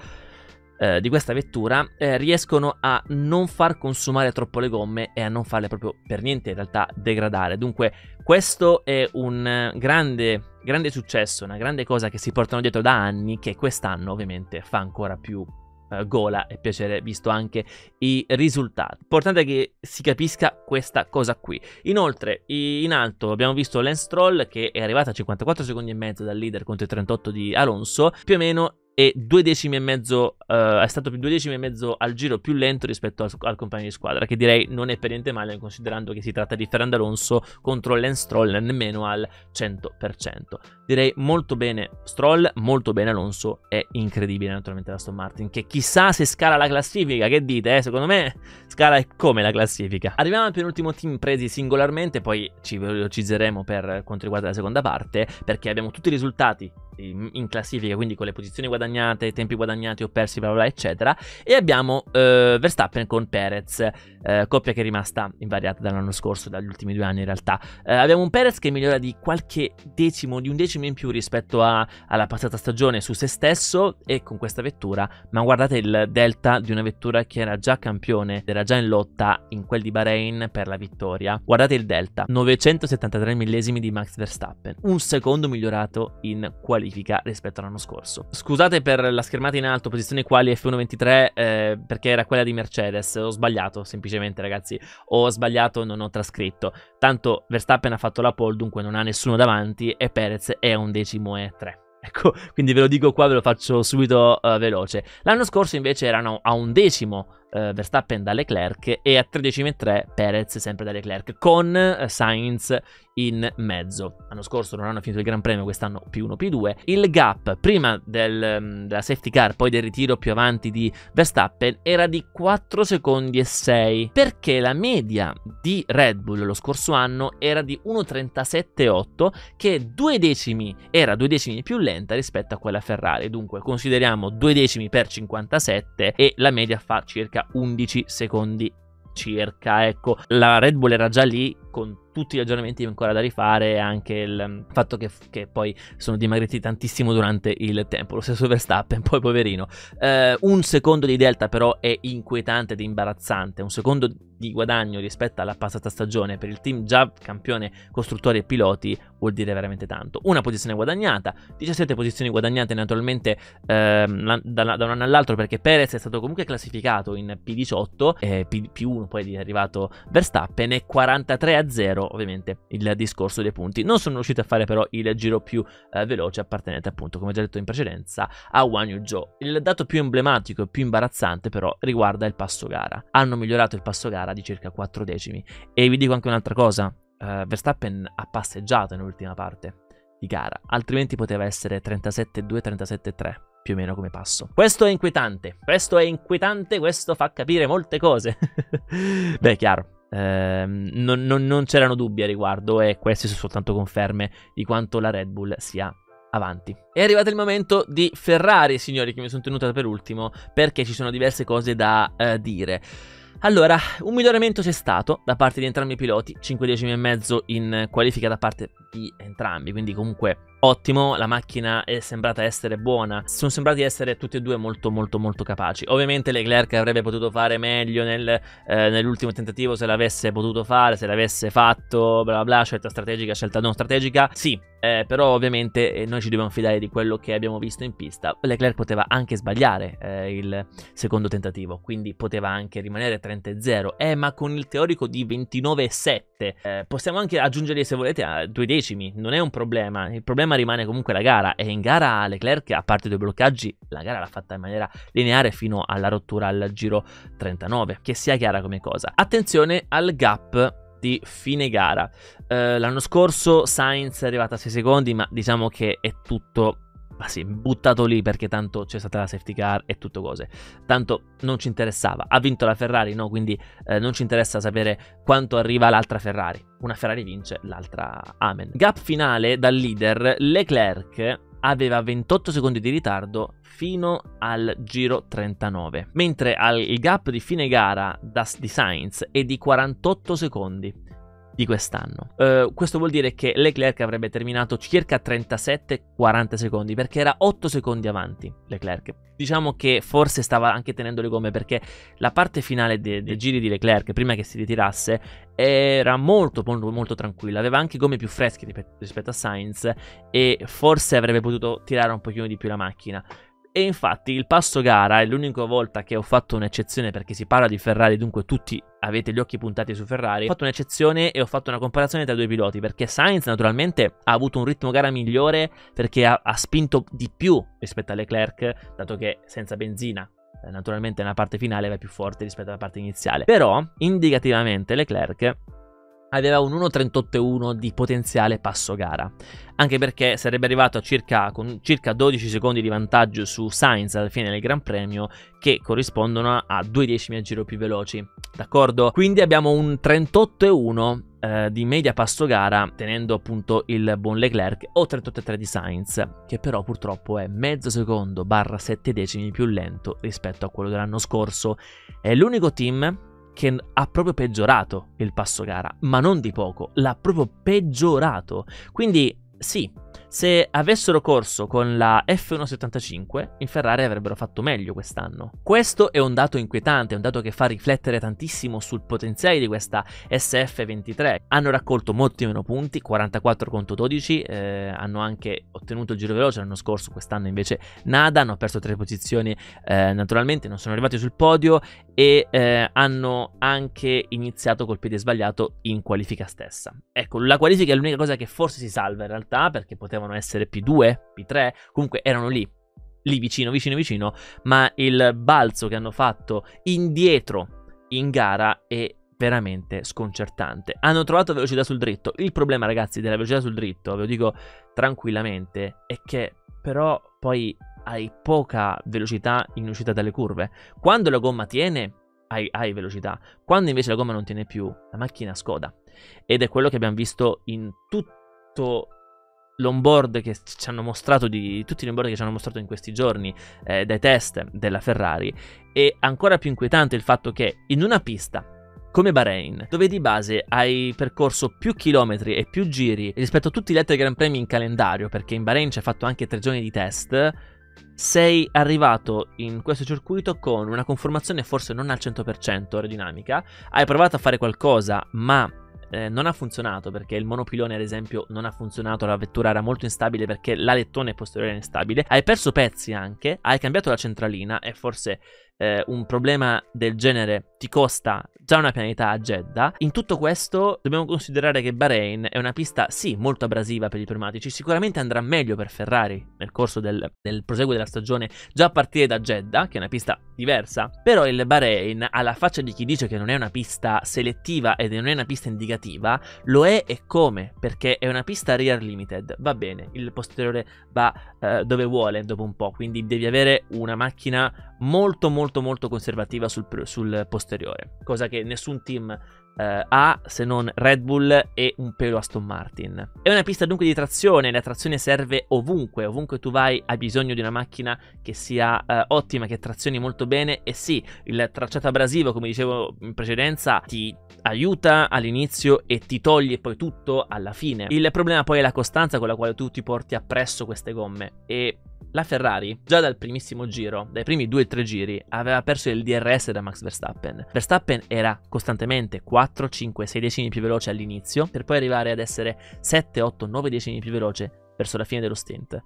Speaker 1: eh, di questa vettura eh, riescono a non far consumare troppo le gomme e a non farle proprio per niente in realtà degradare. Dunque questo è un eh, grande, grande successo, una grande cosa che si portano dietro da anni che quest'anno ovviamente fa ancora più eh, gola e piacere visto anche i risultati. Importante che si capisca questa cosa qui. Inoltre, in alto abbiamo visto Lance Troll che è arrivato a 54 secondi e mezzo dal leader contro i 38 di Alonso, più o meno e due decimi e mezzo uh, è stato due decimi e mezzo al giro più lento rispetto al, al, compagno di squadra che direi non è per niente male considerando che si tratta di Fernando Alonso contro Lance Stroll nemmeno al 100% direi molto bene Stroll molto bene Alonso è incredibile naturalmente la Aston Martin che chissà se scala la classifica che dite eh? secondo me scala come la classifica arriviamo al penultimo team presi singolarmente poi ci velocizzeremo per quanto riguarda la seconda parte perché abbiamo tutti i risultati in, in classifica, quindi con le posizioni guadagnate, i tempi guadagnati o persi, bla bla, eccetera. E abbiamo eh, Verstappen con Perez, eh, coppia che è rimasta invariata dall'anno scorso, dagli ultimi due anni in realtà. Eh, abbiamo un Perez che migliora di qualche decimo, di un decimo in più rispetto a, alla passata stagione su se stesso e con questa vettura, ma guardate il delta di una vettura che era già campione, era già in lotta in quel di Bahrain per la vittoria. Guardate il delta, 973 millesimi di Max Verstappen, un secondo migliorato in qualità verifica rispetto all'anno scorso. Scusate per la schermata in alto, posizione quali F123, eh, perché era quella di Mercedes. Ho sbagliato, semplicemente, ragazzi. Ho sbagliato, non ho trascritto. Tanto Verstappen ha fatto la pole, dunque non ha nessuno davanti, e Perez è un decimo e tre. Ecco, quindi ve lo dico qua, ve lo faccio subito uh, veloce. L'anno scorso invece erano a un decimo eh, Verstappen da Leclerc e a 13.3 Perez sempre da Leclerc con eh, Sainz in mezzo. L'anno scorso non hanno finito il Gran Premio, quest'anno P1, P2. Il gap prima del, mm, della safety car, poi del ritiro più avanti di Verstappen, era di 4 secondi e 6, perché la media di Red Bull lo scorso anno era di 1.37.8, che due decimi era due decimi più lenta rispetto a quella Ferrari. Dunque consideriamo due decimi per 57 e la media fa circa 11 secondi circa, ecco. La Red Bull era già lì con tutti gli aggiornamenti ancora da rifare, anche il mm, fatto che, che poi sono dimagriti tantissimo durante il tempo, lo stesso Verstappen, poi poverino. Eh, un secondo di delta però è inquietante ed imbarazzante, un secondo di guadagno rispetto alla passata stagione per il team già campione costruttori e piloti, vuol dire veramente tanto. Una posizione guadagnata, 17 posizioni guadagnate naturalmente ehm, da, da, un anno all'altro perché Perez è stato comunque classificato in P18, eh, P, 1 poi è arrivato Verstappen e 43 a 0 ovviamente il discorso dei punti. Non sono riusciti a fare però il giro più eh, veloce appartenente appunto come già detto in precedenza a Wang Yu Zhou. Il dato più emblematico e più imbarazzante però riguarda il passo gara. Hanno migliorato il passo gara di circa 4 decimi e vi dico anche un'altra cosa, eh, Verstappen ha passeggiato nell'ultima parte di gara, altrimenti poteva essere 37-2, 37-3 più o meno come passo. Questo è inquietante, questo è inquietante, questo fa capire molte cose. Beh, chiaro, eh, non, non, non, c'erano dubbi a riguardo e queste sono soltanto conferme di quanto la Red Bull sia avanti. È arrivato il momento di Ferrari, signori, che mi sono tenuta per ultimo perché ci sono diverse cose da eh, dire. Allora, un miglioramento c'è stato da parte di entrambi i piloti, 5 decimi e mezzo in qualifica da parte di entrambi, quindi comunque ottimo, la macchina è sembrata essere buona, sono sembrati essere tutti e due molto molto molto capaci. Ovviamente Leclerc avrebbe potuto fare meglio nel, eh, nell'ultimo tentativo se l'avesse potuto fare, se l'avesse fatto, bla bla scelta strategica, scelta non strategica, sì, eh, però ovviamente eh, noi ci dobbiamo fidare di quello che abbiamo visto in pista. Leclerc poteva anche sbagliare eh, il secondo tentativo, quindi poteva anche rimanere 30-0, eh, ma con il teorico di 29-7 eh, possiamo anche aggiungere se volete a due decimi, non è un problema, il problema rimane comunque la gara e in gara Leclerc, a parte due bloccaggi, la gara l'ha fatta in maniera lineare fino alla rottura al giro 39, che sia chiara come cosa. Attenzione al gap di fine gara. Eh, l'anno scorso Sainz è arrivato a 6 secondi, ma diciamo che è tutto ma sì, buttato lì perché tanto c'è stata la safety car e tutto cose. Tanto non ci interessava. Ha vinto la Ferrari, no? Quindi eh, non ci interessa sapere quanto arriva l'altra Ferrari. Una Ferrari vince, l'altra amen. Gap finale dal leader Leclerc aveva 28 secondi di ritardo fino al giro 39, mentre al gap di fine gara da, di Sainz è di 48 secondi di quest'anno. Uh, questo vuol dire che Leclerc avrebbe terminato circa 37-40 secondi perché era 8 secondi avanti Leclerc. Diciamo che forse stava anche tenendo le gomme perché la parte finale dei, dei giri di Leclerc prima che si ritirasse era molto, molto, molto tranquilla, aveva anche gomme più fresche rispetto a Sainz e forse avrebbe potuto tirare un pochino di più la macchina. E infatti il passo gara è l'unica volta che ho fatto un'eccezione perché si parla di Ferrari, dunque tutti avete gli occhi puntati su Ferrari. Ho fatto un'eccezione e ho fatto una comparazione tra i due piloti perché Sainz naturalmente ha avuto un ritmo gara migliore perché ha, ha spinto di più rispetto a Leclerc, dato che senza benzina eh, naturalmente nella parte finale va più forte rispetto alla parte iniziale. Però, indicativamente, Leclerc aveva un 1.38.1 di potenziale passo gara, anche perché sarebbe arrivato a circa, con circa 12 secondi di vantaggio su Sainz alla fine del Gran Premio, che corrispondono a due decimi a giro più veloci, d'accordo? Quindi abbiamo un 38.1 eh, di media passo gara, tenendo appunto il buon Leclerc, o 38.3 di Sainz, che però purtroppo è mezzo secondo barra sette decimi più lento rispetto a quello dell'anno scorso. È l'unico team che ha proprio peggiorato il passo gara, ma non di poco, l'ha proprio peggiorato. Quindi sì, se avessero corso con la F175, in Ferrari avrebbero fatto meglio quest'anno. Questo è un dato inquietante, un dato che fa riflettere tantissimo sul potenziale di questa SF23. Hanno raccolto molti meno punti, 44 contro 12, eh, hanno anche ottenuto il giro veloce l'anno scorso, quest'anno invece nada, hanno perso tre posizioni eh, naturalmente, non sono arrivati sul podio e eh, hanno anche iniziato col piede sbagliato in qualifica stessa. Ecco, la qualifica è l'unica cosa che forse si salva in realtà, perché potevano essere P2, P3, comunque erano lì, lì vicino, vicino, vicino, ma il balzo che hanno fatto indietro in gara è veramente sconcertante. Hanno trovato velocità sul dritto. Il problema, ragazzi, della velocità sul dritto, ve lo dico tranquillamente, è che però poi hai poca velocità in uscita dalle curve. Quando la gomma tiene, hai, hai, velocità. Quando invece la gomma non tiene più, la macchina scoda. Ed è quello che abbiamo visto in tutto l'onboard che ci hanno mostrato di tutti gli onboard che ci hanno mostrato in questi giorni eh, dai test della Ferrari e ancora più inquietante il fatto che in una pista come Bahrain, dove di base hai percorso più chilometri e più giri rispetto a tutti gli altri Gran Premi in calendario, perché in Bahrain ci hai fatto anche tre giorni di test, sei arrivato in questo circuito con una conformazione forse non al 100% aerodinamica, hai provato a fare qualcosa ma eh, non ha funzionato perché il monopilone ad esempio non ha funzionato, la vettura era molto instabile perché l'alettone posteriore era instabile, hai perso pezzi anche, hai cambiato la centralina e forse eh, un problema del genere ti costa già una pianeta a Jeddah. In tutto questo dobbiamo considerare che Bahrain è una pista sì molto abrasiva per i pneumatici, sicuramente andrà meglio per Ferrari nel corso del, del proseguo della stagione già a partire da Jeddah, che è una pista diversa, però il Bahrain alla faccia di chi dice che non è una pista selettiva ed non è una pista indicativa, lo è e come, perché è una pista rear limited, va bene, il posteriore va eh, dove vuole dopo un po', quindi devi avere una macchina molto molto molto molto conservativa sul, sul posteriore, cosa che nessun team Uh, ha se non Red Bull e un pelo Aston Martin. È una pista dunque di trazione, la trazione serve ovunque, ovunque tu vai hai bisogno di una macchina che sia uh, ottima, che trazioni molto bene e sì, il tracciato abrasivo come dicevo in precedenza ti aiuta all'inizio e ti toglie poi tutto alla fine. Il problema poi è la costanza con la quale tu ti porti appresso queste gomme e la Ferrari, già dal primissimo giro, dai primi 2-3 giri, aveva perso il DRS da Max Verstappen. Verstappen era costantemente 4, 5, 6 decimi più veloce all'inizio, per poi arrivare ad essere 7, 8, 9 decimi più veloce verso la fine dello stint.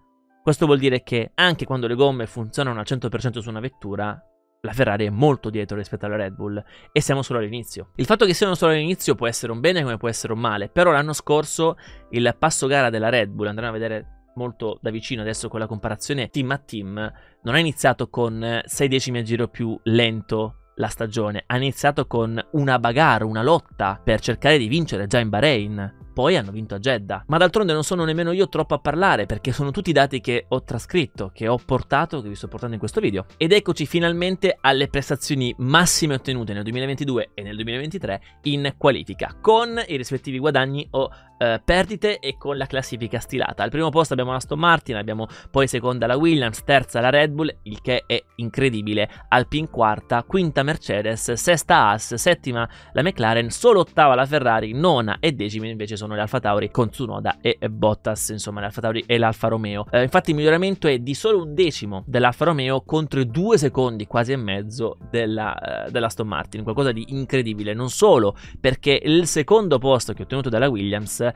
Speaker 1: Questo vuol dire che anche quando le gomme funzionano al 100% su una vettura, la Ferrari è molto dietro rispetto alla Red Bull e siamo solo all'inizio. Il fatto che siano solo all'inizio può essere un bene come può essere un male, però l'anno scorso il passo gara della Red Bull, andremo a vedere molto da vicino adesso con la comparazione team a team, non ha iniziato con 6 decimi a giro più lento la stagione, ha iniziato con una bagarre, una lotta per cercare di vincere già in Bahrain poi hanno vinto a Jeddah. Ma d'altronde non sono nemmeno io troppo a parlare perché sono tutti i dati che ho trascritto, che ho portato, che vi sto portando in questo video. Ed eccoci finalmente alle prestazioni massime ottenute nel 2022 e nel 2023 in qualifica, con i rispettivi guadagni o eh, perdite e con la classifica stilata. Al primo posto abbiamo Aston Martin, abbiamo poi seconda la Williams, terza la Red Bull, il che è incredibile, Alpine quarta, quinta Mercedes, sesta Haas, settima la McLaren, solo ottava la Ferrari, nona e decima invece sono sono le Alfa Tauri con Tsunoda e Bottas, insomma l'Alfa Tauri e l'Alfa Romeo. Eh, infatti il miglioramento è di solo un decimo dell'Alfa Romeo contro i due secondi quasi e mezzo della, eh, dell'Aston Martin, qualcosa di incredibile, non solo perché il secondo posto che ho ottenuto dalla Williams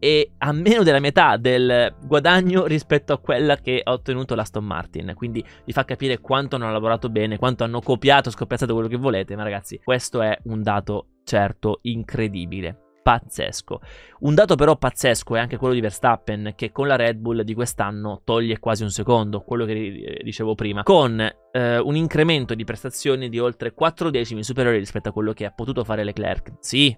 Speaker 1: e a meno della metà del guadagno rispetto a quella che ha ottenuto l'Aston Martin. Quindi vi fa capire quanto hanno lavorato bene, quanto hanno copiato, scopiazzato quello che volete. Ma ragazzi, questo è un dato certo incredibile pazzesco. Un dato però pazzesco è anche quello di Verstappen che con la Red Bull di quest'anno toglie quasi un secondo, quello che eh, dicevo prima, con eh, un incremento di prestazioni di oltre 4 decimi superiori rispetto a quello che ha potuto fare Leclerc. Sì,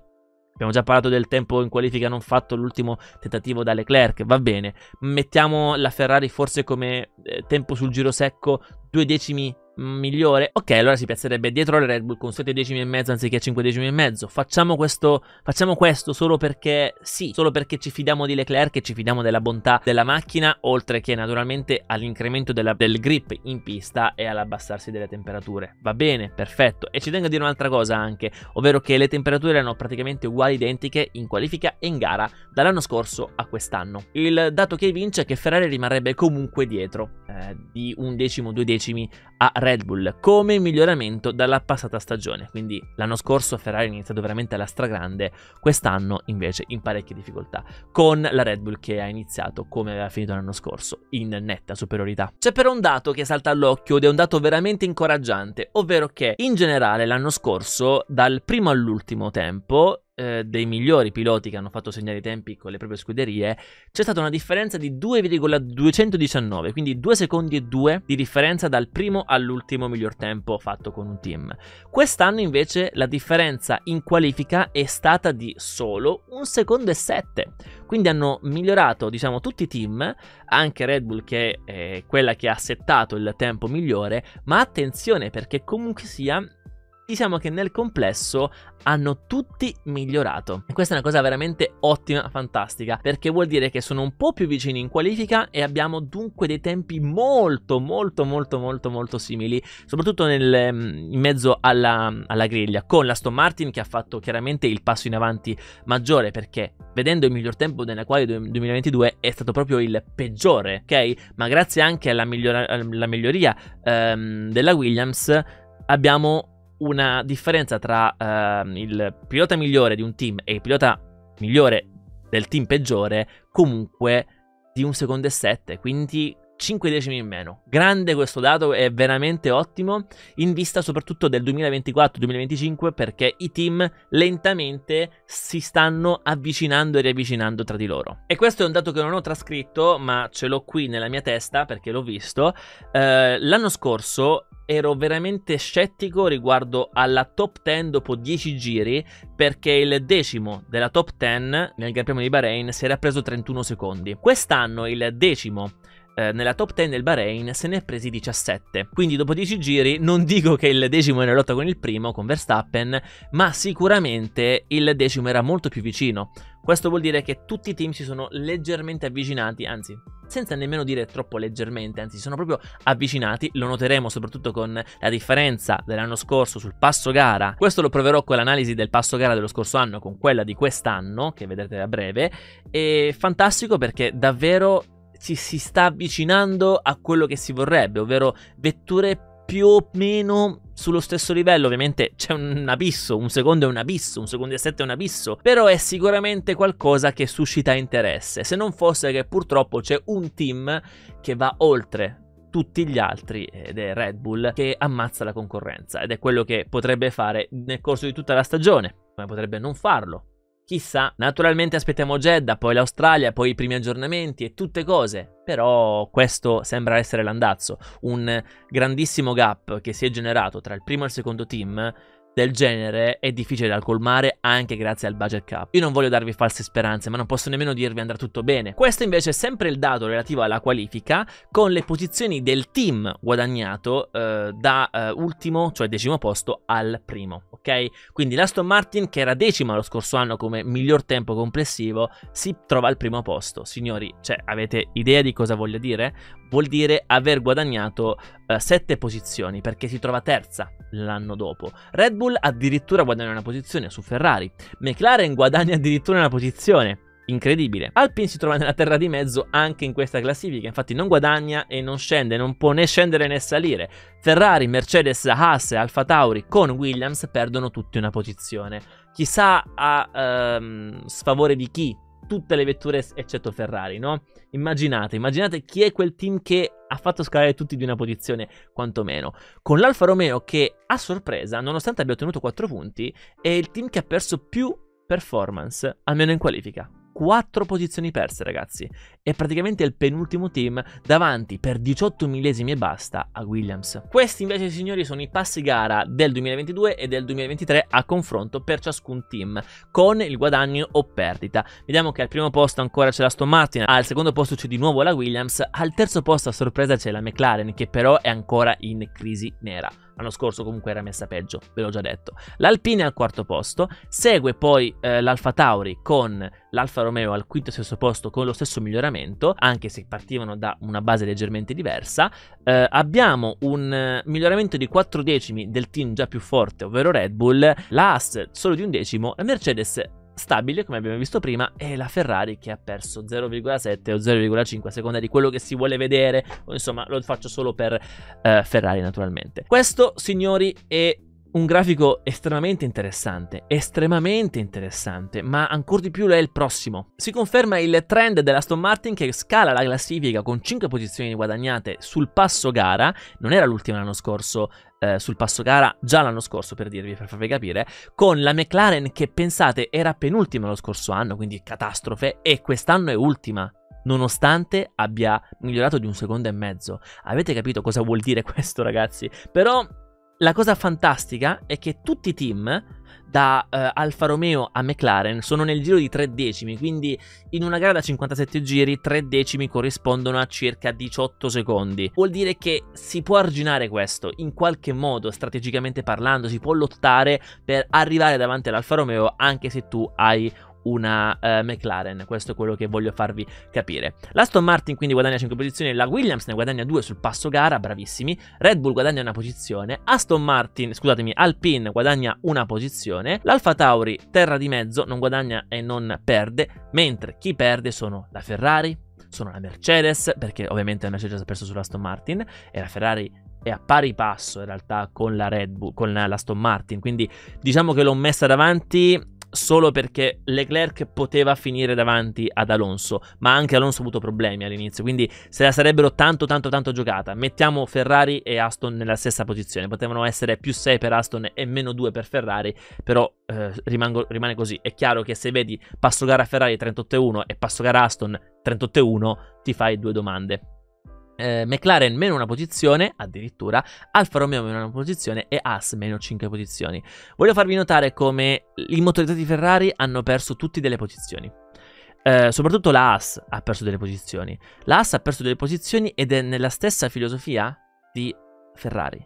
Speaker 1: Abbiamo già parlato del tempo in qualifica non fatto, l'ultimo tentativo da Leclerc, va bene. Mettiamo la Ferrari forse come eh, tempo sul giro secco 2 decimi migliore. Ok, allora si piazzerebbe dietro la Red Bull con 7 decimi e mezzo anziché 5 decimi e mezzo. Facciamo questo, facciamo questo solo perché sì, solo perché ci fidiamo di Leclerc e ci fidiamo della bontà della macchina, oltre che naturalmente all'incremento del grip in pista e all'abbassarsi delle temperature. Va bene, perfetto. E ci tengo a dire un'altra cosa anche, ovvero che le temperature erano praticamente uguali identiche in qualifica e in gara dall'anno scorso a quest'anno. Il dato che vince è che Ferrari rimarrebbe comunque dietro eh, di un decimo, due decimi a Red Red Bull come miglioramento dalla passata stagione. Quindi l'anno scorso Ferrari è iniziato veramente alla stragrande, quest'anno invece in parecchie difficoltà, con la Red Bull che ha iniziato come aveva finito l'anno scorso, in netta superiorità. C'è però un dato che salta all'occhio ed è un dato veramente incoraggiante, ovvero che in generale l'anno scorso, dal primo all'ultimo tempo, eh, dei migliori piloti che hanno fatto segnare i tempi con le proprie scuderie, c'è stata una differenza di 2,219, quindi 2 secondi e 2 di differenza dal primo all'ultimo miglior tempo fatto con un team. Quest'anno invece la differenza in qualifica è stata di solo 1 secondo e 7, quindi hanno migliorato diciamo tutti i team, anche Red Bull che è quella che ha settato il tempo migliore, ma attenzione perché comunque sia diciamo che nel complesso hanno tutti migliorato. E questa è una cosa veramente ottima, fantastica, perché vuol dire che sono un po' più vicini in qualifica e abbiamo dunque dei tempi molto, molto, molto, molto, molto simili, soprattutto nel, mm, in mezzo alla, alla griglia, con la Stone Martin che ha fatto chiaramente il passo in avanti maggiore, perché vedendo il miglior tempo della quale 2022 è stato proprio il peggiore, ok? Ma grazie anche alla, migliora, alla miglioria ehm, della Williams abbiamo una differenza tra uh, il pilota migliore di un team e il pilota migliore del team peggiore comunque di un secondo e sette, quindi 5 decimi in meno. Grande questo dato, è veramente ottimo, in vista soprattutto del 2024-2025 perché i team lentamente si stanno avvicinando e riavvicinando tra di loro. E questo è un dato che non ho trascritto, ma ce l'ho qui nella mia testa perché l'ho visto. Eh, l'anno scorso ero veramente scettico riguardo alla top 10 dopo 10 giri perché il decimo della top 10 nel Gran Premio di Bahrain si era preso 31 secondi. Quest'anno il decimo eh, nella top 10 del Bahrain se ne è presi 17. Quindi dopo 10 giri non dico che il decimo era lotta con il primo, con Verstappen, ma sicuramente il decimo era molto più vicino. Questo vuol dire che tutti i team si sono leggermente avvicinati, anzi senza nemmeno dire troppo leggermente, anzi si sono proprio avvicinati, lo noteremo soprattutto con la differenza dell'anno scorso sul passo gara, questo lo proverò con l'analisi del passo gara dello scorso anno con quella di quest'anno, che vedrete a breve, è fantastico perché davvero ci si sta avvicinando a quello che si vorrebbe, ovvero vetture più o meno sullo stesso livello, ovviamente c'è un abisso, un secondo è un abisso, un secondo e sette è un abisso, però è sicuramente qualcosa che suscita interesse, se non fosse che purtroppo c'è un team che va oltre tutti gli altri ed è Red Bull che ammazza la concorrenza ed è quello che potrebbe fare nel corso di tutta la stagione, ma potrebbe non farlo, Chissà, naturalmente aspettiamo Jeddah, poi l'Australia, poi i primi aggiornamenti e tutte cose, però questo sembra essere l'andazzo, un grandissimo gap che si è generato tra il primo e il secondo team del genere è difficile da colmare anche grazie al budget cap. Io non voglio darvi false speranze, ma non posso nemmeno dirvi andrà tutto bene. Questo invece è sempre il dato relativo alla qualifica con le posizioni del team guadagnato eh, da eh, ultimo, cioè decimo posto, al primo ok? Quindi l'Aston Martin, che era decima lo scorso anno come miglior tempo complessivo, si trova al primo posto. Signori, cioè, avete idea di cosa voglio dire? Vuol dire aver guadagnato eh, sette posizioni, perché si trova terza l'anno dopo. Red Bull addirittura guadagna una posizione su Ferrari, McLaren guadagna addirittura una posizione incredibile. Alpine si trova nella terra di mezzo anche in questa classifica, infatti non guadagna e non scende, non può né scendere né salire. Ferrari, Mercedes, Haas e Alfa Tauri con Williams perdono tutti una posizione. Chissà a ehm, sfavore di chi tutte le vetture eccetto Ferrari, no? Immaginate, immaginate chi è quel team che ha fatto scalare tutti di una posizione, quantomeno. Con l'Alfa Romeo che, a sorpresa, nonostante abbia ottenuto 4 punti, è il team che ha perso più performance, almeno in qualifica. 4 posizioni perse, ragazzi. È praticamente il penultimo team davanti per 18 millesimi e basta a Williams. Questi invece, signori, sono i passi gara del 2022 e del 2023 a confronto per ciascun team, con il guadagno o perdita. Vediamo che al primo posto ancora c'è la Aston Martin, al secondo posto c'è di nuovo la Williams, al terzo posto a sorpresa c'è la McLaren, che però è ancora in crisi nera. L'anno scorso comunque era messa peggio, ve l'ho già detto. L'Alpine al quarto posto, segue poi eh, l'Alfa Tauri con l'Alfa Romeo al quinto e sesto posto con lo stesso miglioramento, anche se partivano da una base leggermente diversa. Eh, abbiamo un eh, miglioramento di 4 decimi del team già più forte, ovvero Red Bull, la Haas solo di un decimo e Mercedes stabile, come abbiamo visto prima, e la Ferrari che ha perso 0,7 o 0,5 a seconda di quello che si vuole vedere, insomma lo faccio solo per eh, Ferrari naturalmente. Questo, signori, è un grafico estremamente interessante, estremamente interessante, ma ancora di più lo è il prossimo. Si conferma il trend della dell'Aston Martin che scala la classifica con 5 posizioni guadagnate sul passo gara, non era l'ultima l'anno scorso eh, sul passo gara già l'anno scorso, per dirvi, per farvi capire, con la McLaren che pensate era penultima lo scorso anno, quindi catastrofe, e quest'anno è ultima nonostante abbia migliorato di un secondo e mezzo. Avete capito cosa vuol dire questo, ragazzi? Però la cosa fantastica è che tutti i team, da eh, Alfa Romeo a McLaren, sono nel giro di 3 decimi, quindi in una gara da 57 giri 3 decimi corrispondono a circa 18 secondi. Vuol dire che si può arginare questo, in qualche modo, strategicamente parlando, si può lottare per arrivare davanti all'Alfa Romeo anche se tu hai una eh, McLaren, questo è quello che voglio farvi capire. L'Aston Martin quindi guadagna 5 posizioni, la Williams ne guadagna 2 sul passo gara, bravissimi, Red Bull guadagna una posizione, Aston Martin, scusatemi, Alpine guadagna una posizione, l'Alfa Tauri terra di mezzo non guadagna e non perde, mentre chi perde sono la Ferrari, sono la Mercedes, perché ovviamente la Mercedes ha perso sull'Aston Martin e la Ferrari è a pari passo in realtà con la Red Bull, con la Aston Martin, quindi diciamo che l'ho messa davanti solo perché Leclerc poteva finire davanti ad Alonso, ma anche Alonso ha avuto problemi all'inizio, quindi se la sarebbero tanto tanto tanto giocata. Mettiamo Ferrari e Aston nella stessa posizione, potevano essere più 6 per Aston e meno 2 per Ferrari, però eh, rimango, rimane così. È chiaro che se vedi passo gara Ferrari 38-1 e passo gara Aston 38-1, ti fai due domande eh, McLaren meno una posizione, addirittura Alfa Romeo meno una posizione e Haas meno 5 posizioni. Voglio farvi notare come i motorizzati Ferrari hanno perso tutti delle posizioni. Eh, soprattutto la Haas ha perso delle posizioni. La Haas ha perso delle posizioni ed è nella stessa filosofia di Ferrari.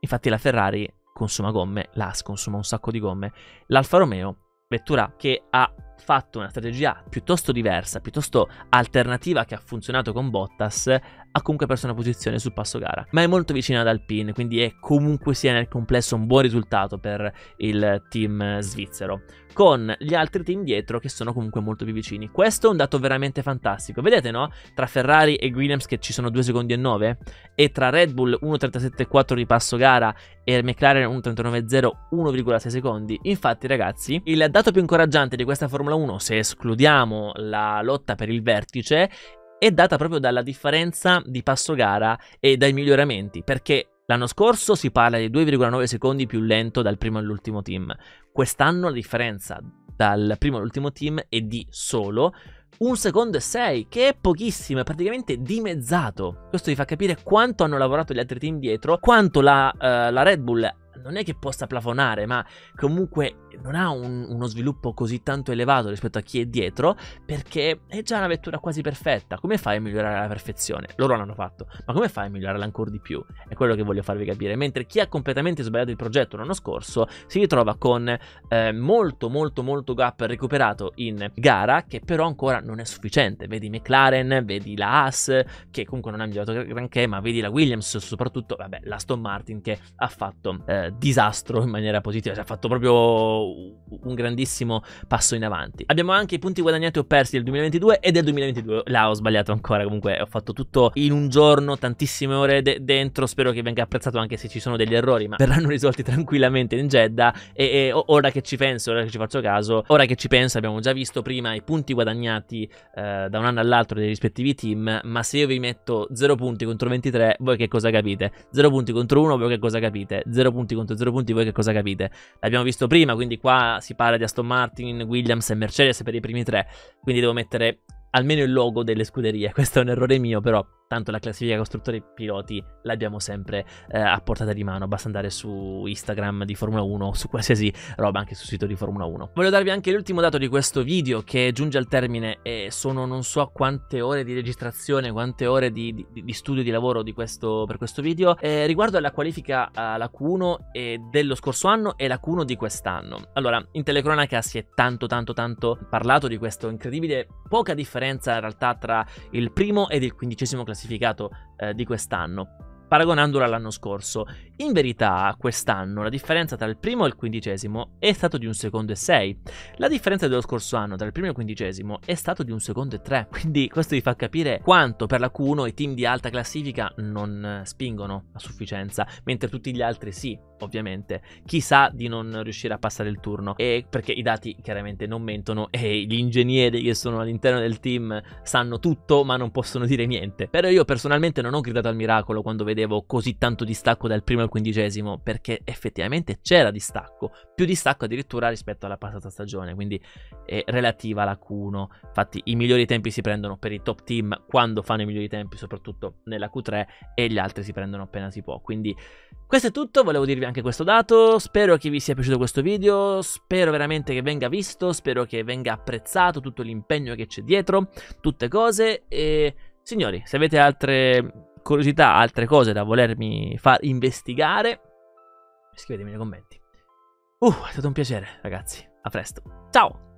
Speaker 1: Infatti la Ferrari consuma gomme, la Haas consuma un sacco di gomme, l'Alfa Romeo vettura che ha fatto una strategia piuttosto diversa, piuttosto alternativa che ha funzionato con Bottas, ha comunque perso una posizione sul passo gara, ma è molto vicina ad Alpine, quindi è comunque sia nel complesso un buon risultato per il team svizzero, con gli altri team dietro che sono comunque molto più vicini. Questo è un dato veramente fantastico, vedete no? Tra Ferrari e Williams che ci sono 2 secondi e 9 e tra Red Bull 1.37.4 di passo gara e McLaren 1.39.0 1,6 secondi. Infatti ragazzi, il dato più incoraggiante di questa Formula 1, se escludiamo la lotta per il vertice, è data proprio dalla differenza di passo gara e dai miglioramenti, perché L'anno scorso si parla di 2,9 secondi più lento dal primo all'ultimo team. Quest'anno la differenza dal primo all'ultimo team è di solo 1 secondo e 6, che è pochissimo, è praticamente dimezzato. Questo vi fa capire quanto hanno lavorato gli altri team dietro, quanto la, uh, la Red Bull non è che possa plafonare, ma comunque non ha un, uno sviluppo così tanto elevato rispetto a chi è dietro, perché è già una vettura quasi perfetta. Come fai a migliorare la perfezione? Loro l'hanno fatto, ma come fai a migliorarla ancora di più? È quello che voglio farvi capire. Mentre chi ha completamente sbagliato il progetto l'anno scorso si ritrova con eh, molto, molto, molto gap recuperato in gara, che però ancora non è sufficiente. Vedi McLaren, vedi la Haas, che comunque non ha migliorato granché, ma vedi la Williams, soprattutto, vabbè, la Aston Martin che ha fatto. Eh, disastro in maniera positiva, si è fatto proprio un grandissimo passo in avanti. Abbiamo anche i punti guadagnati o persi del 2022 e del 2022, là ho sbagliato ancora, comunque ho fatto tutto in un giorno, tantissime ore de- dentro, spero che venga apprezzato anche se ci sono degli errori, ma verranno risolti tranquillamente in Jeddah e, e ora che ci penso, ora che ci faccio caso, ora che ci penso abbiamo già visto prima i punti guadagnati eh, da un anno all'altro dei rispettivi team, ma se io vi metto 0 punti contro 23, voi che cosa capite? 0 punti contro 1, voi che cosa capite? 0 punti punti contro 0 punti, voi che cosa capite? L'abbiamo visto prima, quindi qua si parla di Aston Martin, Williams e Mercedes per i primi tre, quindi devo mettere almeno il logo delle scuderie. Questo è un errore mio, però tanto la classifica costruttori piloti l'abbiamo sempre eh, a portata di mano, basta andare su Instagram di Formula 1, o su qualsiasi roba, anche sul sito di Formula 1. Voglio darvi anche l'ultimo dato di questo video che giunge al termine e sono non so quante ore di registrazione, quante ore di, di, di studio, di lavoro di questo, per questo video, eh, riguardo alla qualifica alla eh, Q1 eh, dello scorso anno e la Q1 di quest'anno. Allora, in telecronaca si è tanto tanto tanto parlato di questo incredibile poca differenza differenza in realtà tra il primo ed il quindicesimo classificato eh, di quest'anno paragonandolo all'anno scorso. In verità, quest'anno la differenza tra il primo e il quindicesimo è stata di un secondo e sei. La differenza dello scorso anno tra il primo e il quindicesimo è stata di un secondo e tre. Quindi questo vi fa capire quanto per la Q1 i team di alta classifica non eh, spingono a sufficienza, mentre tutti gli altri sì, ovviamente. Chissà di non riuscire a passare il turno, e perché i dati chiaramente non mentono e gli ingegneri che sono all'interno del team sanno tutto ma non possono dire niente. Però io personalmente non ho gridato al miracolo quando vedevo così tanto distacco dal primo al quindicesimo perché effettivamente c'era distacco, più distacco addirittura rispetto alla passata stagione, quindi è relativa alla Q1. Infatti i migliori tempi si prendono per i top team quando fanno i migliori tempi, soprattutto nella Q3 e gli altri si prendono appena si può. Quindi questo è tutto, volevo dirvi anche questo dato, spero che vi sia piaciuto questo video, spero veramente che venga visto, spero che venga apprezzato tutto l'impegno che c'è dietro, tutte cose e signori, se avete altre curiosità, altre cose da volermi far investigare, scrivetemi nei commenti. Uh, è stato un piacere, ragazzi. A presto. Ciao!